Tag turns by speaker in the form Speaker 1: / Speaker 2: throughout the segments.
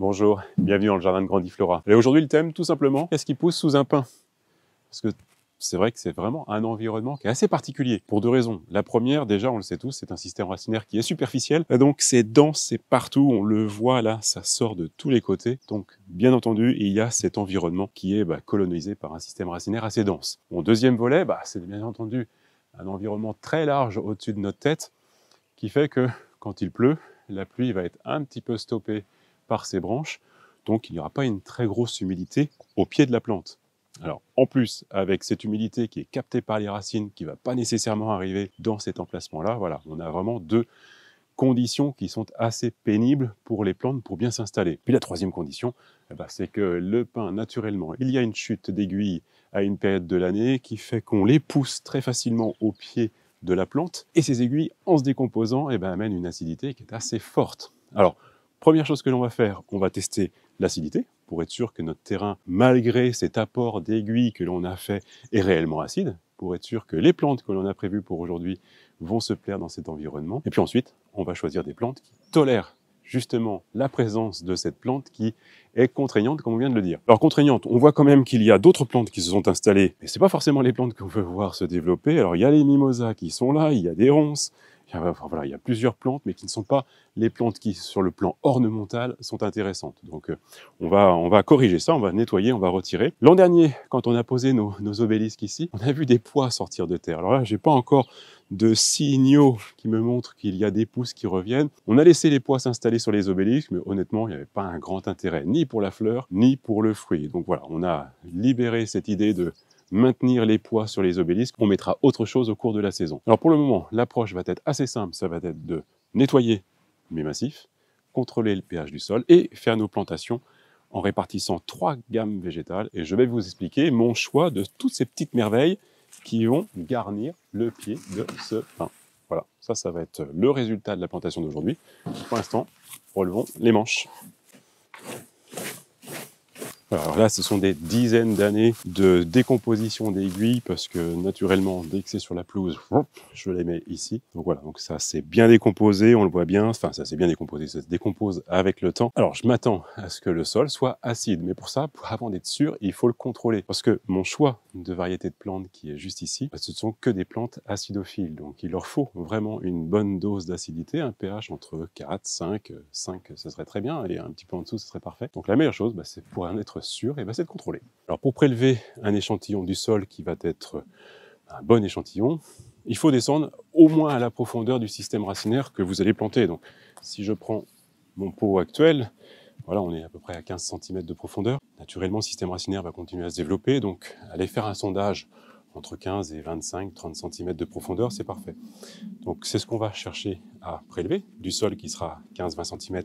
Speaker 1: Bonjour, bienvenue dans le jardin de Grandiflora. Et aujourd'hui, le thème, tout simplement, qu'est-ce qui pousse sous un pin Parce que c'est vrai que c'est vraiment un environnement qui est assez particulier, pour deux raisons. La première, déjà, on le sait tous, c'est un système racinaire qui est superficiel, donc c'est dense, c'est partout, on le voit là, ça sort de tous les côtés. Donc, bien entendu, il y a cet environnement qui est bah, colonisé par un système racinaire assez dense. Mon deuxième volet, bah, c'est bien entendu un environnement très large au-dessus de notre tête, qui fait que quand il pleut, la pluie va être un petit peu stoppée par ses branches, donc il n'y aura pas une très grosse humidité au pied de la plante. Alors en plus, avec cette humidité qui est captée par les racines, qui va pas nécessairement arriver dans cet emplacement-là, voilà, on a vraiment deux conditions qui sont assez pénibles pour les plantes pour bien s'installer. Puis la troisième condition, eh ben, c'est que le pain naturellement, il y a une chute d'aiguilles à une période de l'année qui fait qu'on les pousse très facilement au pied de la plante, et ces aiguilles, en se décomposant, et eh ben, amènent une acidité qui est assez forte. Alors, Première chose que l'on va faire, on va tester l'acidité pour être sûr que notre terrain, malgré cet apport d'aiguilles que l'on a fait, est réellement acide, pour être sûr que les plantes que l'on a prévues pour aujourd'hui vont se plaire dans cet environnement. Et puis ensuite, on va choisir des plantes qui tolèrent justement la présence de cette plante qui est contraignante, comme on vient de le dire. Alors contraignante, on voit quand même qu'il y a d'autres plantes qui se sont installées, mais n'est pas forcément les plantes qu'on veut voir se développer. Alors il y a les mimosas qui sont là, il y a des ronces, il y, a, plusieurs plantes, mais qui ne sont pas les plantes qui, sur le plan ornemental, sont intéressantes. Donc, euh, on va, on va corriger ça, on va nettoyer, on va retirer. L'an dernier, quand on a posé nos, nos, obélisques ici, on a vu des pois sortir de terre. Alors là, j'ai pas encore de signaux qui me montrent qu'il y a des pousses qui reviennent. On a laissé les pois s'installer sur les obélisques, mais honnêtement, il n'y avait pas un grand intérêt, ni pour la fleur, ni pour le fruit. Donc voilà, on a libéré cette idée de maintenir les poids sur les obélisques. On mettra autre chose au cours de la saison. Alors pour le moment, l'approche va être assez simple. Ça va être de nettoyer mes massifs, contrôler le pH du sol et faire nos plantations en répartissant trois gammes végétales. Et je vais vous expliquer mon choix de toutes ces petites merveilles qui vont garnir le pied de ce pain. Voilà, ça, ça va être le résultat de la plantation d'aujourd'hui. Pour l'instant, relevons les manches. Alors là, ce sont des dizaines d'années de décomposition d'aiguilles parce que naturellement, dès que c'est sur la pelouse, je les mets ici. Donc voilà, donc ça s'est bien décomposé, on le voit bien. Enfin, ça s'est bien décomposé, ça se décompose avec le temps. Alors je m'attends à ce que le sol soit acide, mais pour ça, avant d'être sûr, il faut le contrôler parce que mon choix de variété de plantes qui est juste ici, bah, ce ne sont que des plantes acidophiles. Donc il leur faut vraiment une bonne dose d'acidité, un pH entre 4, 5, 5, ça serait très bien, et un petit peu en dessous, ce serait parfait. Donc la meilleure chose, bah, c'est pour un être sûr, et eh ben, va s'être contrôlé. Alors pour prélever un échantillon du sol qui va être un bon échantillon, il faut descendre au moins à la profondeur du système racinaire que vous allez planter. Donc si je prends mon pot actuel, voilà, on est à peu près à 15 cm de profondeur. Naturellement, le système racinaire va continuer à se développer, donc aller faire un sondage entre 15 et 25, 30 cm de profondeur, c'est parfait. Donc c'est ce qu'on va chercher à prélever du sol qui sera 15-20 cm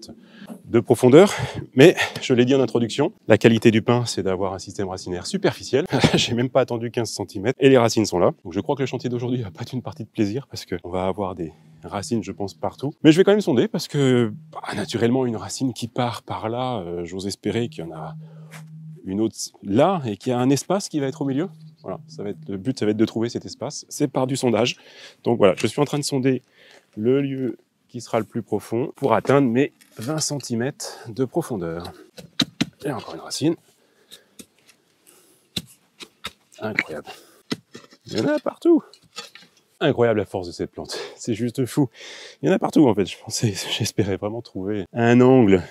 Speaker 1: de profondeur. Mais je l'ai dit en introduction, la qualité du pain, c'est d'avoir un système racinaire superficiel. J'ai même pas attendu 15 cm et les racines sont là. Donc je crois que le chantier d'aujourd'hui va pas être une partie de plaisir parce qu'on va avoir des racines, je pense, partout. Mais je vais quand même sonder parce que, bah, naturellement, une racine qui part par là, euh, j'ose espérer qu'il y en a une autre là et qu'il y a un espace qui va être au milieu. Voilà, ça va être, le but, ça va être de trouver cet espace. C'est par du sondage. Donc voilà, je suis en train de sonder le lieu qui sera le plus profond pour atteindre mes 20 cm de profondeur. Et encore une racine. Incroyable. Il y en a partout. Incroyable la force de cette plante. C'est juste fou. Il y en a partout en fait. Je pensais, j'espérais vraiment trouver un angle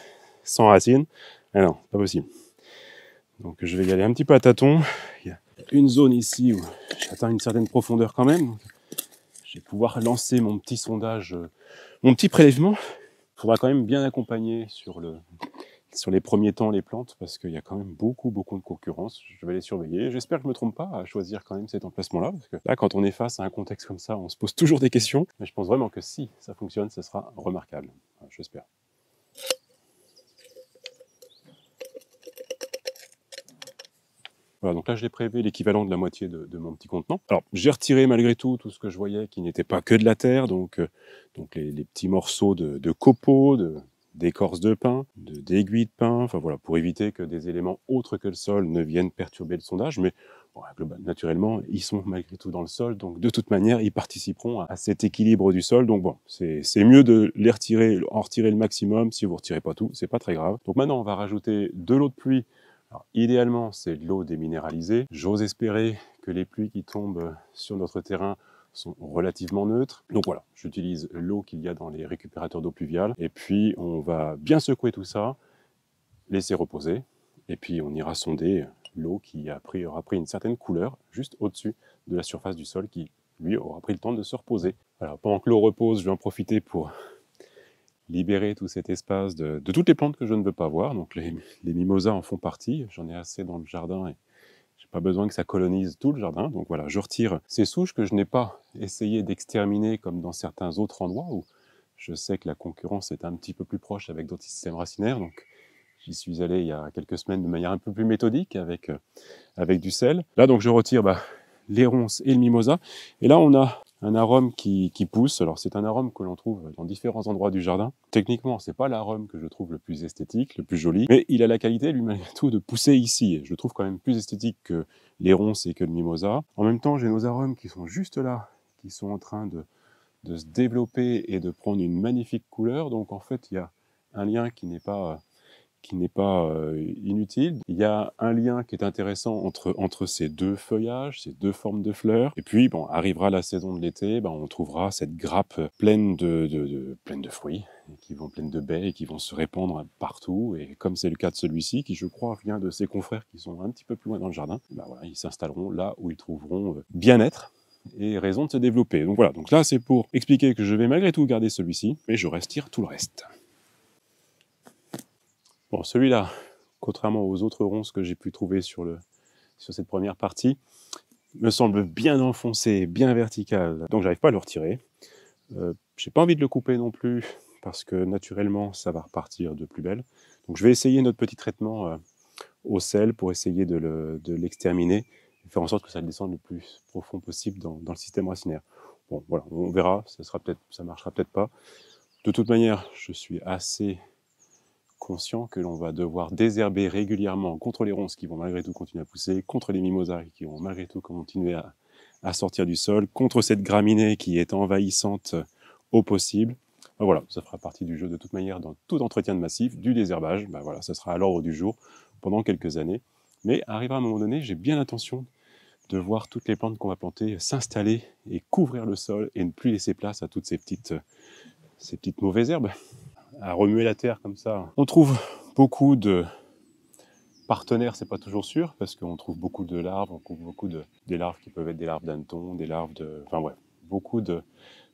Speaker 1: sans racine. Ah non, pas possible. Donc je vais y aller un petit peu à tâtons. Il y une zone ici où j'atteins une certaine profondeur quand même. Je vais pouvoir lancer mon petit sondage, euh, mon petit prélèvement. Il faudra quand même bien accompagner sur, sur les premiers temps les plantes parce qu'il y a quand même beaucoup, beaucoup de concurrence. Je vais les surveiller. J'espère que je ne me trompe pas à choisir quand même cet emplacement-là parce que là, quand on est face à un contexte comme ça, on se pose toujours des questions. Mais je pense vraiment que si ça fonctionne, ce sera remarquable. J'espère. donc là, je l'ai prélevé l'équivalent de la moitié de, mon petit contenant. Alors, j'ai retiré malgré tout tout ce que je voyais qui n'était pas que de la terre, donc, euh, donc les, petits morceaux de, copeaux, de, d'écorce de pin, d'aiguilles de, pin, enfin voilà, pour éviter que des éléments autres que le sol ne viennent perturber le sondage, mais bon, naturellement, ils sont malgré tout dans le sol, donc de toute manière, ils participeront à cet équilibre du sol, donc bon, c'est mieux de les retirer, en retirer le maximum, si vous ne retirez pas tout, c'est pas très grave. Donc maintenant, on va rajouter de l'eau de pluie idéalement, c'est de l'eau déminéralisée. J'ose espérer que les pluies qui tombent sur notre terrain sont relativement neutres. Donc voilà, j'utilise l'eau qu'il y a dans les récupérateurs d'eau pluviale. Et puis, on va bien secouer tout ça, laisser reposer. Et puis, on ira sonder l'eau qui aura pris une certaine couleur juste au-dessus de la surface du sol qui, lui, aura pris le temps de se reposer. Alors, pendant que l'eau repose, je vais en profiter pour libérer tout cet espace de, toutes les plantes que je ne veux pas voir. Donc les, mimosas en font partie, j'en ai assez dans le jardin et j'ai pas besoin que ça colonise tout le jardin. Donc voilà, je retire ces souches que je n'ai pas essayé d'exterminer comme dans certains autres endroits où je sais que la concurrence est un petit peu plus proche avec d'autres systèmes racinaires. Donc J'y suis allé il y a quelques semaines de manière un peu plus méthodique avec, euh, avec du sel. Là, donc, je retire bah, les ronces et le mimosa. Et là, on a un arôme qui, pousse. Alors c'est un arôme que l'on trouve dans différents endroits du jardin. Techniquement, c'est pas l'arôme que je trouve le plus esthétique, le plus joli, mais il a la qualité, lui malgré tout, de pousser ici. Je le trouve quand même plus esthétique que les ronces et que le mimosa. En même temps, j'ai nos arômes qui sont juste là, qui sont en train de se développer et de prendre une magnifique couleur. Donc en fait, il y a un lien qui n'est pas qui n'est pas euh, inutile. Il y a un lien qui est intéressant entre, ces deux feuillages, ces deux formes de fleurs. Et puis, bon, arrivera la saison de l'été, ben, on trouvera cette grappe pleine de, pleine de fruits qui vont pleines de baies et qui vont se répandre partout. Et comme c'est le cas de celui-ci, qui je crois vient de ses confrères qui sont un petit peu plus loin dans le jardin, ben ils s'installeront là où ils trouveront euh, bien-être et raison de se développer. Donc voilà, donc là c'est pour expliquer que je vais malgré tout garder celui-ci, mais je restire tout le reste. Bon, celui-là, contrairement aux autres ronces que j'ai pu trouver sur, le, sur cette première partie, me semble bien enfoncé, bien vertical. Donc j'arrive pas à le retirer. Euh, j'ai pas envie de le couper non plus parce que naturellement ça va repartir de plus belle. Donc je vais essayer notre petit traitement euh, au sel pour essayer de l'exterminer et faire en sorte que ça descende le plus profond possible dans, le système racinaire. Bon voilà, on verra, ça, sera peut être ça marchera peut-être pas. De toute manière, je suis assez conscient que l'on va devoir désherber régulièrement contre les ronces qui vont malgré tout continuer à pousser, contre les mimosas qui vont malgré tout continuer à, sortir du sol, contre cette graminée qui est envahissante au possible. Ben voilà, ça fera partie du jeu de toute manière dans tout entretien de massif, du désherbage. Ben voilà, ça sera à l'ordre du jour pendant quelques années. Mais arrivera à un moment donné, j'ai bien l'intention de voir toutes les plantes qu'on va planter s'installer et couvrir le sol et ne plus laisser place à toutes ces petites, ces petites mauvaises herbes à remuer la terre comme ça. On trouve beaucoup de partenaires, c'est pas toujours sûr, parce qu'on trouve beaucoup de larves, on trouve beaucoup de des larves qui peuvent être des larves d'antan, des larves de, enfin ouais, beaucoup de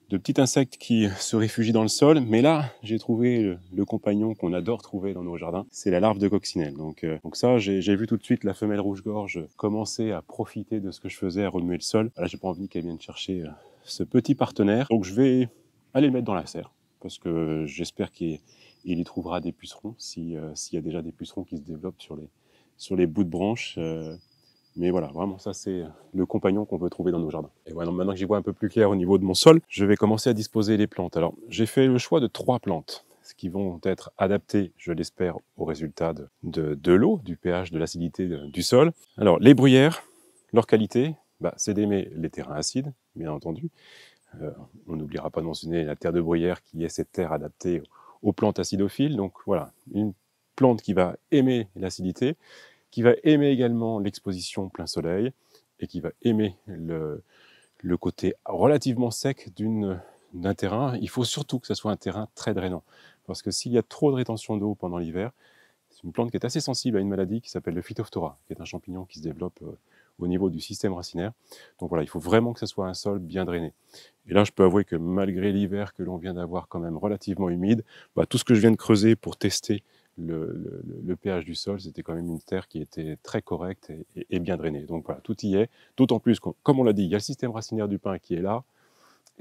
Speaker 1: petits insectes qui se réfugient dans le sol. Mais là, j'ai trouvé le, compagnon qu'on adore trouver dans nos jardins, c'est la larve de coccinelle. Donc, euh, donc ça, j'ai vu tout de suite la femelle rouge-gorge commencer à profiter de ce que je faisais, à remuer le sol. Là, j'ai pas envie qu'elle vienne chercher euh, ce petit partenaire. Donc je vais aller le mettre dans la serre parce que j'espère qu'il y trouvera des pucerons, euh, s'il y a déjà des pucerons qui se développent sur les, sur les bouts de branches. Euh. mais voilà, vraiment, ça, c'est le compagnon qu'on peut trouver dans nos jardins. Et voilà, maintenant que j'y vois un peu plus clair au niveau de mon sol, je vais commencer à disposer les plantes. Alors, j'ai fait le choix de trois plantes, ce qui vont être adaptées, je l'espère, au résultat de, de, l'eau, du pH, de l'acidité du sol. Alors, les bruyères, leur qualité, bah, c'est d'aimer les terrains acides, bien entendu, euh, on n'oubliera pas de mentionner la terre de bruyère qui est cette terre adaptée aux plantes acidophiles. Donc voilà, une plante qui va aimer l'acidité, qui va aimer également l'exposition plein soleil et qui va aimer le, le côté relativement sec d'un terrain. Il faut surtout que ce soit un terrain très drainant parce que s'il y a trop de rétention d'eau pendant l'hiver, c'est une plante qui est assez sensible à une maladie qui s'appelle le phytophthora, qui est un champignon qui se développe euh, au niveau du système racinaire. Donc voilà, il faut vraiment que ce soit un sol bien drainé. Et là, je peux avouer que malgré l'hiver que l'on vient d'avoir quand même relativement humide, bah, tout ce que je viens de creuser pour tester le, pH du sol, c'était quand même une terre qui était très correcte et, bien drainée. Donc voilà, tout y est. D'autant plus, comme on l'a dit, il y a le système racinaire du pain qui est là,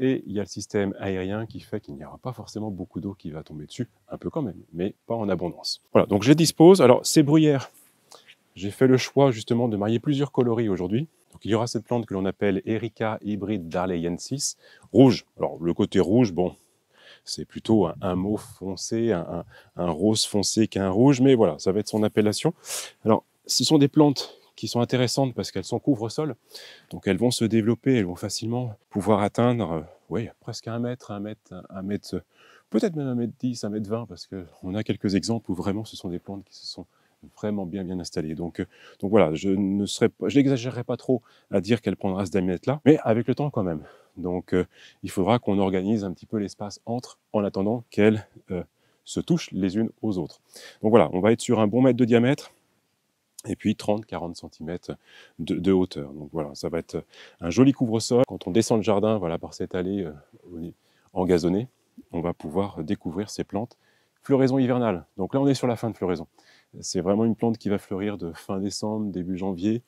Speaker 1: et il y a le système aérien qui fait qu'il n'y aura pas forcément beaucoup d'eau qui va tomber dessus, un peu quand même, mais pas en abondance. Voilà, donc je dispose. Alors ces bruyères, j'ai fait le choix justement de marier plusieurs coloris aujourd'hui. Donc il y aura cette plante que l'on appelle Erica hybride darleyensis, rouge. Alors le côté rouge, bon, c'est plutôt un, mot foncé, un, rose foncé qu'un rouge, mais voilà, ça va être son appellation. Alors ce sont des plantes qui sont intéressantes parce qu'elles sont couvre-sol, donc elles vont se développer, elles vont facilement pouvoir atteindre, euh, oui, presque un mètre, un mètre, un mètre, peut-être même un mètre dix, un mètre vingt, parce qu'on a quelques exemples où vraiment ce sont des plantes qui se sont vraiment bien bien installée. Donc, euh, donc voilà, je ne serais, je n'exagérerai pas trop à dire qu'elle prendra cette damiette-là, mais avec le temps quand même. Donc euh, il faudra qu'on organise un petit peu l'espace entre, en attendant qu'elles euh, se touchent les unes aux autres. Donc voilà, on va être sur un bon mètre de diamètre, et puis 30-40 cm de, hauteur. Donc voilà, ça va être un joli couvre-sol. Quand on descend le jardin, voilà, par cette allée engazonnée, on va pouvoir découvrir ces plantes. Floraison hivernale, donc là on est sur la fin de floraison. C'est vraiment une plante qui va fleurir de fin décembre, début janvier,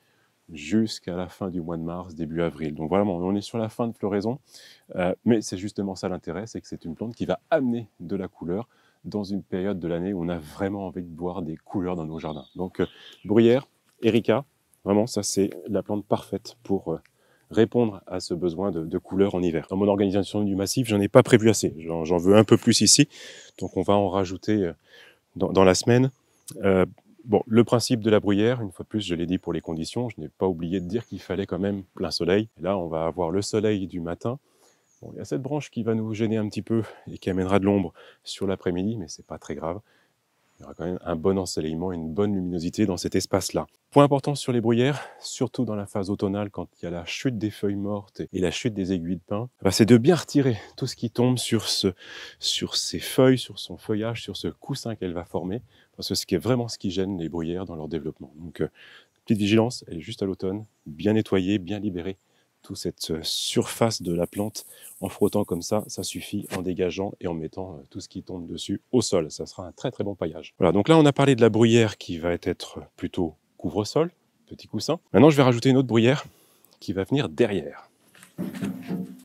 Speaker 1: jusqu'à la fin du mois de mars, début avril. Donc voilà, on est sur la fin de floraison, euh, mais c'est justement ça l'intérêt, c'est que c'est une plante qui va amener de la couleur dans une période de l'année où on a vraiment envie de boire des couleurs dans nos jardins. Donc euh, bruyère, Erika, vraiment ça c'est la plante parfaite pour euh, répondre à ce besoin de, couleurs en hiver. Dans mon organisation du massif, j'en ai pas prévu assez, j'en veux un peu plus ici, donc on va en rajouter dans la semaine. Euh, bon, le principe de la bruyère, une fois de plus, je l'ai dit pour les conditions, je n'ai pas oublié de dire qu'il fallait quand même plein soleil. Là, on va avoir le soleil du matin. il y a cette branche qui va nous gêner un petit peu et qui amènera de l'ombre sur l'après-midi, mais ce n'est pas très grave il y aura quand même un bon ensoleillement une bonne luminosité dans cet espace-là. Point important sur les bruyères, surtout dans la phase automnale quand il y a la chute des feuilles mortes et la chute des aiguilles de pin, eh ben, c'est de bien retirer tout ce qui tombe sur, ce, sur ses feuilles, sur son feuillage, sur ce coussin qu'elle va former, parce que ce qui est vraiment ce qui gêne les bruyères dans leur développement. Donc, euh, petite vigilance, elle est juste à l'automne, bien nettoyée, bien libérée, toute cette euh, surface de la plante en frottant comme ça, ça suffit en dégageant et en mettant euh, tout ce qui tombe dessus au sol. Ça sera un très très bon paillage. Voilà, donc là on a parlé de la bruyère qui va être plutôt couvre-sol, petit coussin. Maintenant je vais rajouter une autre bruyère qui va venir derrière.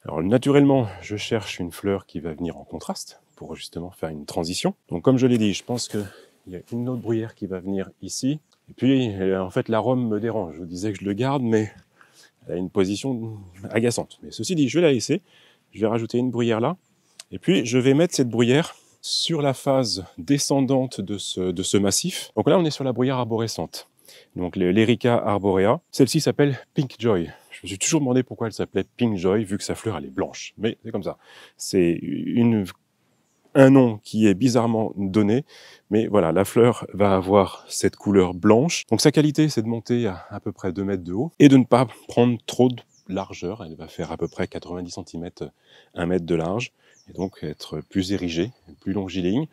Speaker 1: Alors naturellement, je cherche une fleur qui va venir en contraste pour justement faire une transition. Donc comme je l'ai dit, je pense qu'il y a une autre bruyère qui va venir ici. Et puis euh, en fait l'arôme me dérange. Je vous disais que je le garde, mais elle a une position agaçante. Mais ceci dit, je vais la laisser. Je vais rajouter une bruyère là. Et puis, je vais mettre cette bruyère sur la phase descendante de ce, de ce massif. Donc là, on est sur la bruyère arborescente. Donc l'Erica arborea. Celle-ci s'appelle Pink Joy. Je me suis toujours demandé pourquoi elle s'appelait Pink Joy, vu que sa fleur, elle est blanche. Mais c'est comme ça. C'est une un nom qui est bizarrement donné, mais voilà, la fleur va avoir cette couleur blanche. Donc sa qualité, c'est de monter à à peu près 2 mètres de haut et de ne pas prendre trop de largeur. Elle va faire à peu près 90 cm, 1 mètre de large, et donc être plus érigée, plus longiligne.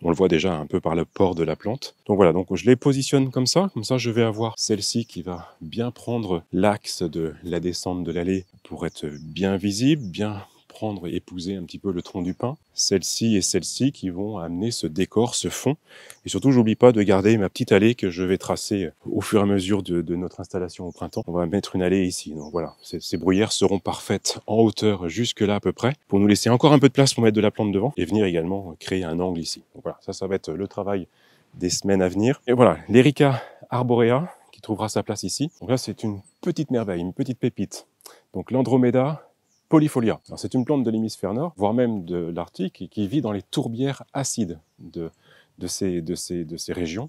Speaker 1: On le voit déjà un peu par le port de la plante. Donc voilà, donc je les positionne comme ça. Comme ça, je vais avoir celle-ci qui va bien prendre l'axe de la descente de l'allée pour être bien visible, bien prendre et épouser un petit peu le tronc du pin. celles ci et celles ci qui vont amener ce décor, ce fond. Et surtout, j'oublie pas de garder ma petite allée que je vais tracer au fur et à mesure de, notre installation au printemps. On va mettre une allée ici. Donc voilà, ces, brouillères bruyères seront parfaites en hauteur jusque là à peu près pour nous laisser encore un peu de place pour mettre de la plante devant et venir également créer un angle ici. Donc voilà, ça, ça va être le travail des semaines à venir. Et voilà, l'Erica arborea qui trouvera sa place ici. Donc là, c'est une petite merveille, une petite pépite. Donc l'Andromeda, Polyfolia. C'est une plante de l'hémisphère nord, voire même de l'Arctique, qui vit dans les tourbières acides de, ces, de ces régions.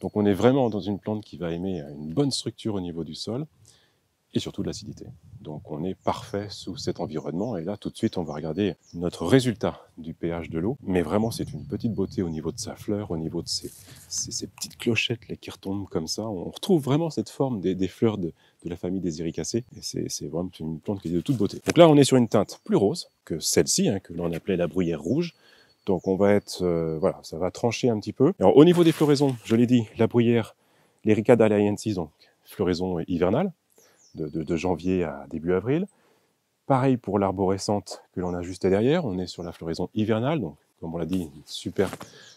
Speaker 1: Donc on est vraiment dans une plante qui va aimer une bonne structure au niveau du sol et surtout de l'acidité. Donc on est parfait sous cet environnement et là tout de suite on va regarder notre résultat du pH de l'eau. Mais vraiment c'est une petite beauté au niveau de sa fleur, au niveau de ses, petites clochettes là, qui retombent comme ça. On retrouve vraiment cette forme des, fleurs de, la famille des Iricacées. c'est vraiment une plante qui est de toute beauté. Donc là on est sur une teinte plus rose que celle-ci, hein, que l'on appelait la bruyère rouge. Donc on va être, euh, voilà, ça va trancher un petit peu. Alors, au niveau des floraisons, je l'ai dit, la bruyère, l'Erica daliensis, donc floraison hivernale, de, janvier à début avril. Pareil pour l'arborescente que l'on a juste derrière, on est sur la floraison hivernale, donc comme on l'a dit, une super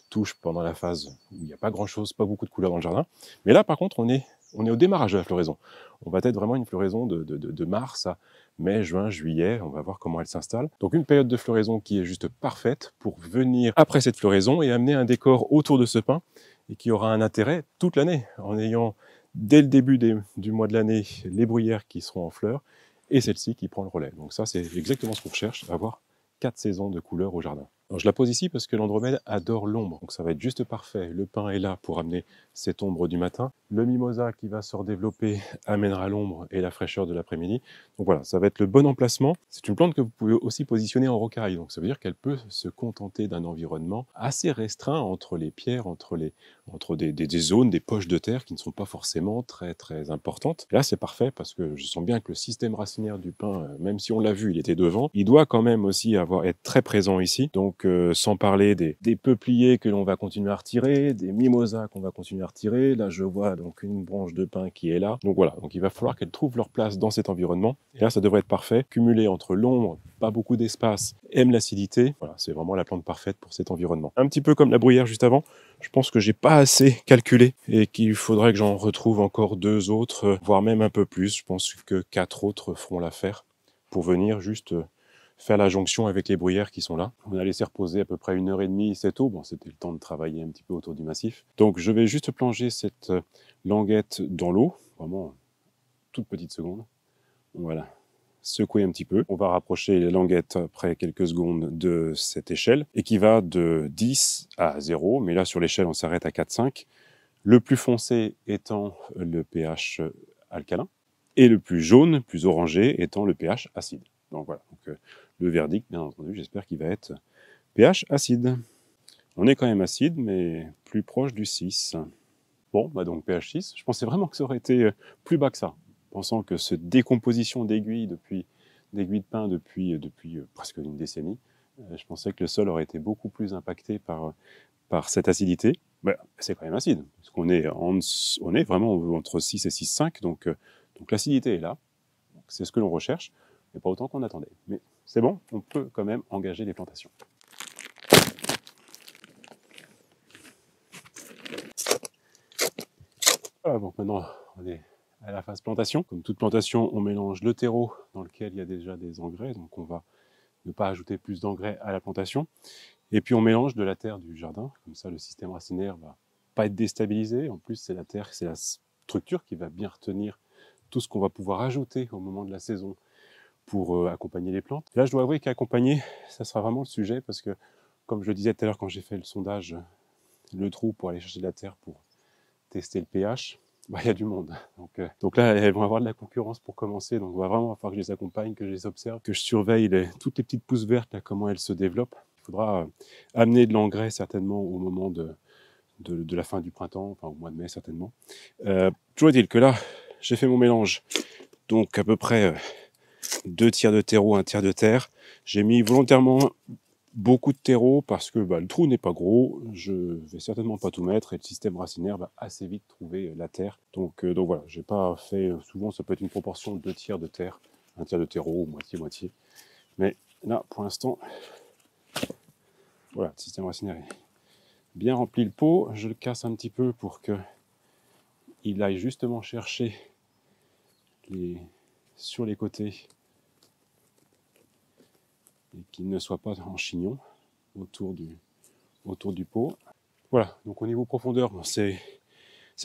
Speaker 1: touche pendant la phase où il n'y a pas grand-chose, pas beaucoup de couleurs dans le jardin. Mais là par contre, on est, on est au démarrage de la floraison. On va être vraiment une floraison de, mars à mai, juin, juillet, on va voir comment elle s'installe. Donc une période de floraison qui est juste parfaite pour venir après cette floraison et amener un décor autour de ce pin et qui aura un intérêt toute l'année en ayant dès le début du mois de l'année, les bruyères qui seront en fleurs et celle-ci qui prend le relais. Donc ça, c'est exactement ce qu'on recherche, avoir quatre saisons de couleurs au jardin je la pose ici parce que l'Andromède adore l'ombre, donc ça va être juste parfait. Le pain est là pour amener cette ombre du matin. Le mimosa qui va se redévelopper amènera l'ombre et la fraîcheur de l'après-midi. Donc voilà, ça va être le bon emplacement. C'est une plante que vous pouvez aussi positionner en rocaille, donc ça veut dire qu'elle peut se contenter d'un environnement assez restreint entre les pierres, entre, les, entre des, zones, des poches de terre qui ne sont pas forcément très très importantes. là c'est parfait parce que je sens bien que le système racinaire du pain, euh, même si on l'a vu, il était devant, il doit quand même aussi avoir, être très présent ici. Donc sans parler des, peupliers que l'on va continuer à retirer, des mimosas qu'on va continuer à retirer. Là, je vois donc une branche de pin qui est là. Donc voilà, donc il va falloir qu'elles trouvent leur place dans cet environnement. Et là, ça devrait être parfait. Cumulé entre l'ombre, pas beaucoup d'espace, aime l'acidité. Voilà, c'est vraiment la plante parfaite pour cet environnement. Un petit peu comme la bruyère juste avant, je pense que j'ai pas assez calculé et qu'il faudrait que j'en retrouve encore deux autres, voire même un peu plus. Je pense que quatre autres feront l'affaire pour venir juste faire la jonction avec les bruyères qui sont là. On a laissé reposer à peu près une heure et demie cette eau. Bon, c'était le temps de travailler un petit peu autour du massif. Donc je vais juste plonger cette euh, languette dans l'eau, vraiment toute petite seconde. Voilà, secouer un petit peu. On va rapprocher les languettes après quelques secondes de cette échelle et qui va de 10 à 0, mais là sur l'échelle on s'arrête à 4,5. Le plus foncé étant le pH alcalin et le plus jaune, plus orangé étant le pH acide. Donc voilà, Donc, euh, le verdict, bien entendu, j'espère qu'il va être pH acide. On est quand même acide, mais plus proche du 6. Bon, bah donc pH 6, je pensais vraiment que ça aurait été euh, plus bas que ça, pensant que cette décomposition d'aiguilles depuis d'aiguilles de pain depuis, euh, depuis euh, presque une décennie, je pensais que le sol aurait été beaucoup plus impacté par, par cette acidité. Bah, c'est quand même acide, parce qu'on est, on est vraiment entre 6 et 6,5, donc, donc l'acidité est là, c'est ce que l'on recherche, mais pas autant qu'on attendait. Mais c'est bon, on peut quand même engager les plantations. Ah, maintenant on est à la phase plantation. Comme toute plantation, on mélange le terreau dans lequel il y a déjà des engrais, donc on va ne pas ajouter plus d'engrais à la plantation. Et puis on mélange de la terre du jardin, comme ça le système racinaire va pas être déstabilisé. En plus, c'est la terre, c'est la structure qui va bien retenir tout ce qu'on va pouvoir ajouter au moment de la saison pour euh, accompagner les plantes. Là, je dois avouer qu'accompagner, ça sera vraiment le sujet parce que, comme je le disais tout à l'heure quand j'ai fait le sondage, le trou pour aller chercher de la terre pour tester le pH, bah, il y a du monde. Donc, euh, donc, là, elles vont avoir de la concurrence pour commencer. Donc, il va vraiment falloir que je les accompagne, que je les observe, que je surveille les, toutes les petites pousses vertes, là, comment elles se développent. Il faudra euh, amener de l'engrais certainement au moment de, de, la fin du printemps, enfin au mois de mai certainement. Euh, toujours est-il que là, j'ai fait mon mélange. Donc à peu près deux tiers de terreau, un tiers de terre. J'ai mis volontairement beaucoup de terreau parce que bah, le trou n'est pas gros, je vais certainement pas tout mettre et le système racinaire va assez vite trouver euh, la terre. Donc, voilà, euh, donc voilà, j'ai pas fait, euh, souvent ça peut être une proportion de deux tiers de terre, un tiers de terreau, moitié-moitié. Mais là, pour l'instant, voilà, le système racinaire est bien rempli le pot. Je le casse un petit peu pour que il aille justement chercher sur les côtés et qu'il ne soit pas en chignon autour du, autour du pot. Voilà, donc au niveau profondeur, c'est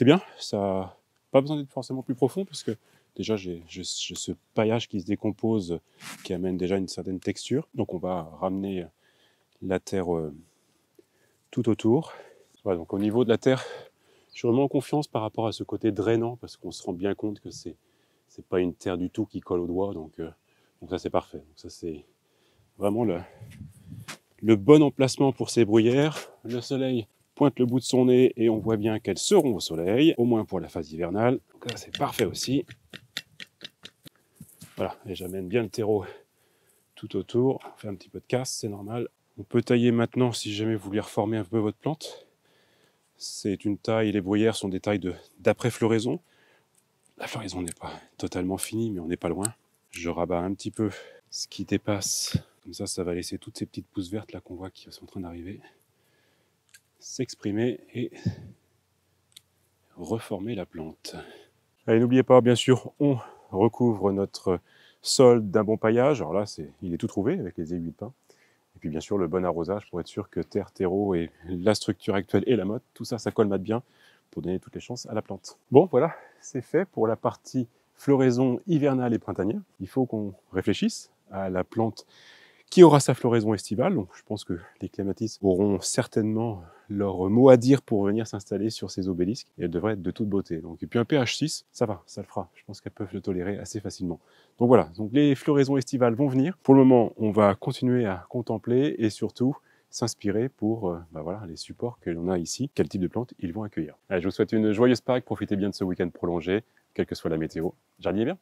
Speaker 1: bien, ça pas besoin d'être forcément plus profond, parce que déjà j'ai ce paillage qui se décompose, qui amène déjà une certaine texture. Donc on va ramener la terre euh, tout autour. Voilà, donc au niveau de la terre, je suis vraiment en confiance par rapport à ce côté drainant, parce qu'on se rend bien compte que ce c'est pas une terre du tout qui colle au doigt, donc, euh, donc ça c'est parfait. Donc ça c'est vraiment le, bon emplacement pour ces bruyères. Le soleil pointe le bout de son nez et on voit bien qu'elles seront au soleil, au moins pour la phase hivernale. Donc là, c'est parfait aussi. Voilà, et j'amène bien le terreau tout autour. On fait un petit peu de casse, c'est normal. On peut tailler maintenant si jamais vous voulez reformer un peu votre plante. C'est une taille, les bruyères sont des tailles d'après-floraison. La floraison n'est pas totalement finie, mais on n'est pas loin. Je rabats un petit peu ce qui dépasse comme ça, ça va laisser toutes ces petites pousses vertes là qu'on voit qui sont en train d'arriver s'exprimer et reformer la plante. Allez, n'oubliez pas, bien sûr, on recouvre notre sol d'un bon paillage. Alors là, il est tout trouvé avec les aiguilles de pin. Et puis bien sûr, le bon arrosage pour être sûr que terre, terreau et la structure actuelle et la motte, tout ça, ça colmate bien pour donner toutes les chances à la plante. Bon, voilà, c'est fait pour la partie floraison hivernale et printanière. Il faut qu'on réfléchisse à la plante qui aura sa floraison estivale. Donc je pense que les clématistes auront certainement leur mot à dire pour venir s'installer sur ces obélisques et elles devraient être de toute beauté. Donc, et puis un pH 6, ça va, ça le fera. Je pense qu'elles peuvent le tolérer assez facilement. Donc voilà, donc les floraisons estivales vont venir. Pour le moment, on va continuer à contempler et surtout s'inspirer pour euh, bah voilà, les supports que l'on a ici, quel type de plantes ils vont accueillir. je vous souhaite une joyeuse Pâques, profitez bien de ce week-end prolongé, quelle que soit la météo. Jardinez bien